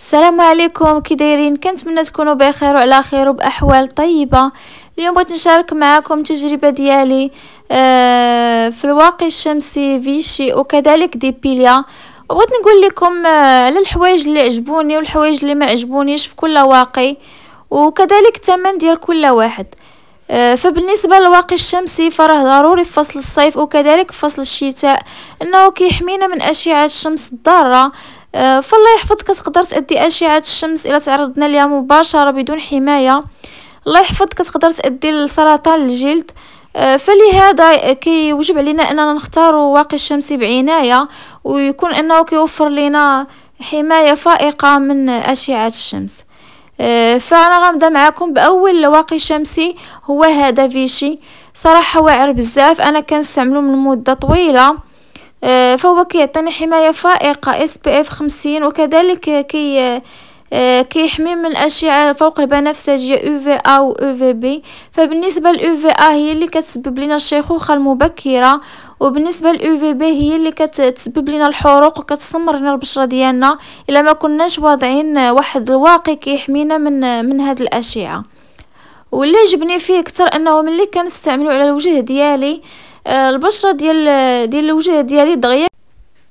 السلام عليكم كي دايرين كنتمنى تكونوا بخير وعلى خير وباحوال طيبه اليوم بغيت نشارك معكم تجربه ديالي آه، في الواقي الشمسي فيشي وكذلك ديبيليا وبغيت نقول لكم آه، على الحوايج اللي عجبوني والحوايج اللي ما عجبونيش في كل واقي وكذلك الثمن ديال كل واحد آه، فبالنسبه للواقي الشمسي فراه ضروري في فصل الصيف وكذلك في فصل الشتاء انه كيحمينا من اشعه الشمس الضاره آه، فالله يحفظك تقدر تأدي أشعة الشمس إلى تعرضنا لها مباشرة بدون حماية الله يحفظك تقدر تأدي لسرطان الجلد آه، فلهذا كيوجب علينا اننا نختار واقي الشمسي بعنايه ويكون انه كيوفر لنا حمايه فائقه من اشعه الشمس آه، فانا غنبدا معكم باول واقي شمسي هو هذا فيشي صراحه واعر بزاف انا كنستعملو من مده طويله آه، فهو كيعطيني حماية فائقة SPF 50 وكذلك كي آه، كيحمي من الأشعة فوق البنفسجية UVA و UVB فبالنسبة ل UVA هي اللي كتسبب لنا الشيخوخة المبكرة وبالنسبة ل UVB هي اللي كتسبب لنا الحروق وكتسمر لنا البشرة ديالنا إلا ما كناش واضعين واحد الواقي كيحمينا من من هاد الأشعة واللي عجبني فيه كتر انه ملي كنستعملو على الوجه ديالي آه آه، البشره ديال ديال الوجه ديالي دغيا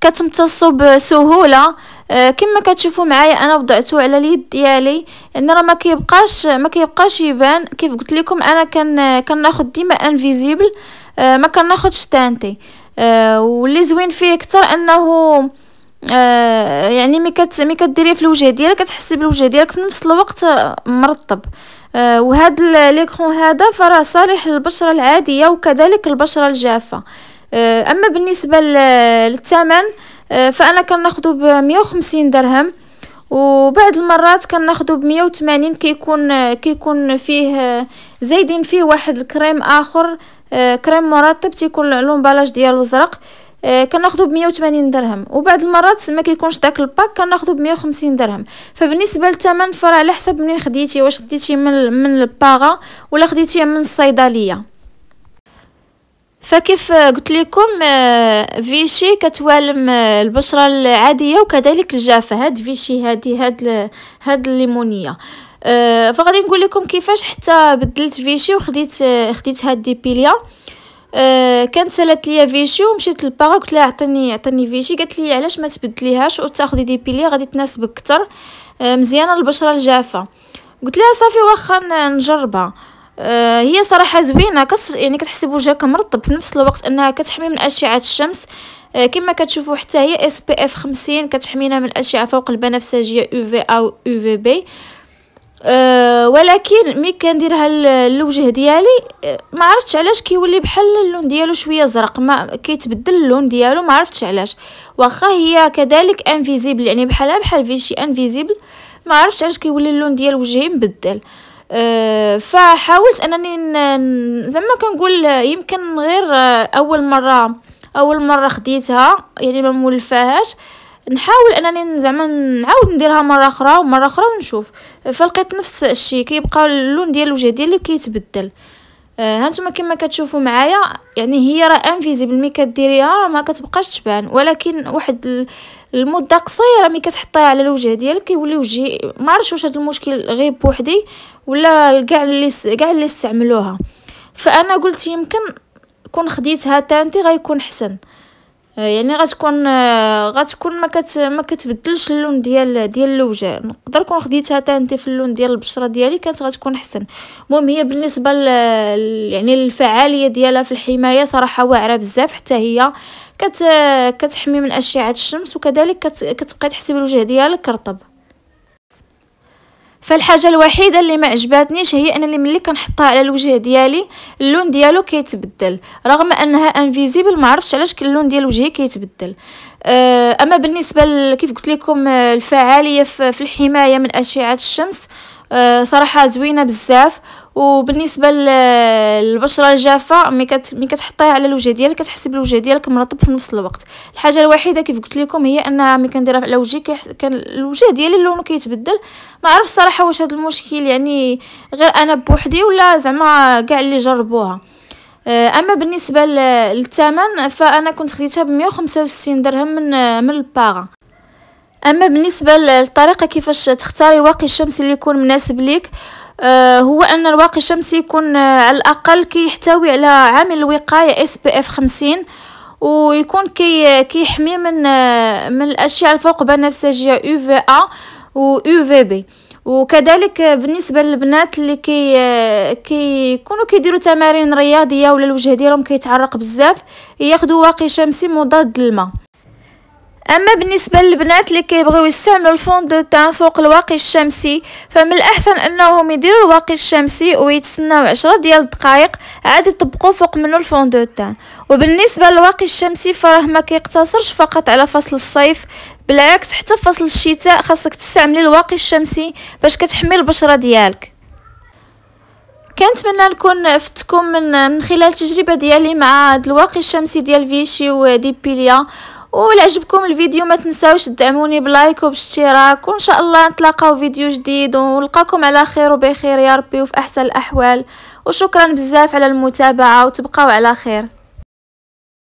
كتمتصو بسهوله آه، كما كتشوفوا معايا انا وضعته على اليد ديالي ان راه ما كيبقاش ما كيبقاش يبان كيف قلت لكم انا كان كناخذ ديما انفيزيبل آه، ما كناخذش تانتي واللي زوين فيه اكثر انه آه، يعني مي كت مي كديريه في الوجه ديالك كتحسي بالوجه ديالك في نفس الوقت مرطب آه وهاد ليكرون هذا فراه صالح للبشره العاديه وكذلك البشره الجافه آه، اما بالنسبه للثمن آه، فانا كناخذو ب 150 درهم وبعض المرات كناخذو ب 180 كيكون كيكون فيه زايدين فيه واحد الكريم اخر كريم مرطب تيكون لومبالاج ديالو زرق آه، كناخذو ب 180 درهم وبعض المرات ما كيكونش داك الباك كناخذو ب 150 درهم فبالنسبه للثمن فرا على حسب منين خديتي واش خديتي من من الباغا ولا خديتيه من الصيدليه فكيف قلت لكم فيشي آه، كتوالم آه، البشره العاديه وكذلك الجافه هاد فيشي هادي هاد هاد الليمونيه فغادي نقول لكم كيفاش حتى بدلت فيشي وخديت خديت هاد ديبيليا أه كانت سالات ليا فيشي ومشيت للباغا قلت لها عطيني عطيني فيشي قالت لي علاش ما تبدليهاش وتاخدي دي بيلي غادي تناسبك اكثر آه، مزيانه للبشره الجافه قلت لها صافي واخا نجربها آه، هي صراحه زوينه كس يعني كتحسي بوجهك مرطب في نفس الوقت انها كتحمي من اشعه الشمس آه، كما كتشوفوا حتى هي اس بي اف 50 كتحمينا من الاشعه فوق البنفسجيه يو في او يو في بي أه، ولكن مي كنديرها للوجه ديالي أه، ما عرفتش علاش كيولي بحال اللون ديالو شويه زرق ما كيتبدل اللون ديالو ما عرفتش علاش واخا هي كذلك انفيزيبل يعني بحالها بحال فيشي انفيزيبل ما عرفتش علاش كيولي اللون ديال وجهي مبدل أه، فحاولت انني زعما كنقول يمكن غير اول مره اول مره خديتها يعني ما مولفاهاش نحاول انني زعما نعاود نديرها مره اخرى ومره اخرى ونشوف فلقيت نفس الشيء كيبقى اللون ديال الوجه ديالي كيتبدل آه، ها نتوما كما كتشوفوا معايا يعني هي راه انفيزيبل ملي كديريها ما كتبقاش تبان ولكن واحد المده قصيره ملي كتحطيها على الوجه ديالك كيولي وجهي ما عرفتش واش هذا المشكل غير بوحدي ولا كاع اللي كاع اللي استعملوها فانا قلت يمكن كون خديتها تانتي غيكون حسن يعني غتكون آه، غتكون ما كت ما كتبدلش اللون ديال ديال الوجه نقدر كون خديتها تانتي في اللون ديال البشره ديالي كانت غتكون احسن المهم هي بالنسبه ل... يعني الفعاليه ديالها في الحمايه صراحه واعره بزاف حتى هي كت كتحمي من اشعه الشمس وكذلك كت... كتبقى تحسب الوجه ديالك رطب فالحاجه الوحيده اللي ما عجباتنيش هي انني ملي كنحطها على الوجه ديالي اللون ديالو كيتبدل رغم انها انفيزيبل ما عرفتش علاش اللون ديال وجهي كيتبدل آه، اما بالنسبه كيف قلت لكم آه، الفعاليه في الحمايه من اشعه الشمس آه، صراحه زوينه بزاف وبالنسبه للبشره الجافه مي كت مي كتحطيها على الوجه ديالك كتحس بالوجه ديالك مرطب في نفس الوقت الحاجه الوحيده كيف قلت لكم هي انها ملي كنديرها على وجهي كان الوجه ديالي لونه كيتبدل ما عرف الصراحه واش هذا المشكل يعني غير انا بوحدي ولا زعما كاع اللي جربوها آه، اما بالنسبه للثمن فانا كنت خديتها ب 165 درهم من من الباغا اما بالنسبه للطريقه كيفاش تختاري واقي الشمس اللي يكون مناسب ليك آه، هو ان الواقي الشمسي يكون آه، على الاقل كيحتوي على عامل الوقايه اس بي اف 50 ويكون كي كيحمي من آه، من الاشياء الفوق بنفسجيه يو في ا و يو في بي وكذلك بالنسبه للبنات اللي كي كيكونوا كيديروا تمارين رياضيه ولا الوجه ديالهم كيتعرق بزاف ياخذوا واقي شمسي مضاد للماء اما بالنسبه للبنات اللي كيبغيو يستعملوا الفون دو تان فوق الواقي الشمسي فمن الاحسن انهم يديروا الواقي الشمسي ويتسناو 10 ديال الدقائق عاد يطبقوا فوق منه الفون دو تان وبالنسبه للواقي الشمسي فراه ما كيقتصرش فقط على فصل الصيف بالعكس حتى فصل الشتاء خاصك تستعملي الواقي الشمسي باش كتحمي البشره ديالك كنتمنى نكون فتكم من من خلال تجربة ديالي مع الواقي الشمسي ديال فيشي وديبيليا ولا عجبكم الفيديو ما تنساوش تدعموني بلايك وباشتراك وان شاء الله نتلاقاو فيديو جديد ونلقاكم على خير وبخير يا ربي وفي احسن الاحوال وشكرا بزاف على المتابعه وتبقاو على خير